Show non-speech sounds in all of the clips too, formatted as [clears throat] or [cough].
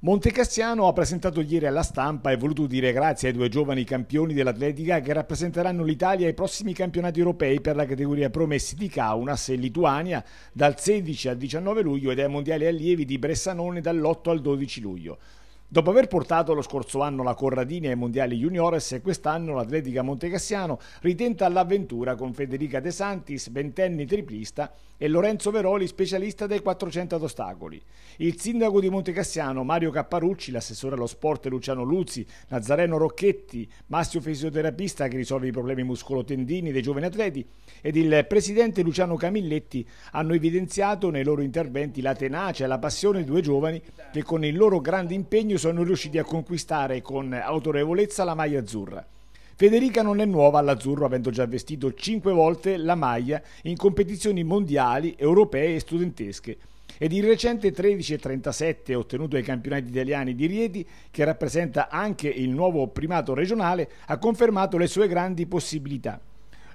Montecassiano ha presentato ieri alla stampa e voluto dire grazie ai due giovani campioni dell'atletica che rappresenteranno l'Italia ai prossimi campionati europei per la categoria promessi di Kaunas e Lituania dal 16 al 19 luglio ed ai mondiali allievi di Bressanone dall'8 al 12 luglio. Dopo aver portato lo scorso anno la Corradini ai mondiali juniores, quest'anno l'Atletica Montecassiano ritenta l'avventura con Federica De Santis, ventenni triplista, e Lorenzo Veroli, specialista dei 400 ad ostacoli. Il sindaco di Montecassiano, Mario Capparucci, l'assessore allo sport Luciano Luzzi, Nazareno Rocchetti, massimo fisioterapista che risolve i problemi muscolo-tendini dei giovani atleti, ed il presidente Luciano Camilletti hanno evidenziato nei loro interventi la tenacia e la passione di due giovani che con il loro grande impegno sono riusciti a conquistare con autorevolezza la maglia azzurra. Federica non è nuova all'azzurro avendo già vestito cinque volte la maglia in competizioni mondiali, europee e studentesche ed il recente 13,37 ottenuto ai campionati italiani di Rieti, che rappresenta anche il nuovo primato regionale, ha confermato le sue grandi possibilità.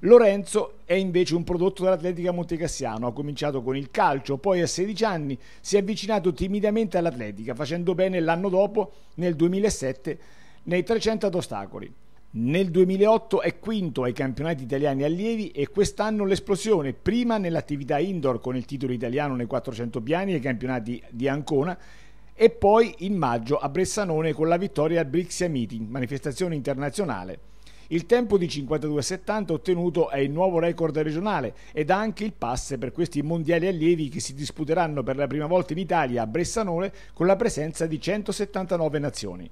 Lorenzo è invece un prodotto dell'Atletica Montecassiano, ha cominciato con il calcio, poi a 16 anni si è avvicinato timidamente all'Atletica, facendo bene l'anno dopo, nel 2007, nei 300 ad ostacoli. Nel 2008 è quinto ai campionati italiani allievi e quest'anno l'esplosione, prima nell'attività indoor con il titolo italiano nei 400 piani ai campionati di Ancona e poi in maggio a Bressanone con la vittoria al Brixia Meeting, manifestazione internazionale. Il tempo di 52,70 ottenuto è il nuovo record regionale ed anche il pass per questi mondiali allievi che si disputeranno per la prima volta in Italia a Bressanone con la presenza di 179 nazioni.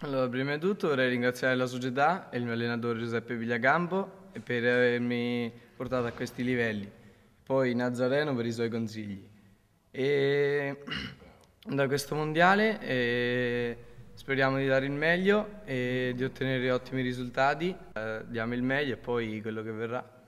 Allora, prima di tutto vorrei ringraziare la società e il mio allenatore Giuseppe Villagambo per avermi portato a questi livelli. Poi Nazareno per i suoi consigli. E [clears throat] da questo mondiale... E eh, Speriamo di dare il meglio e di ottenere ottimi risultati, eh, diamo il meglio e poi quello che verrà.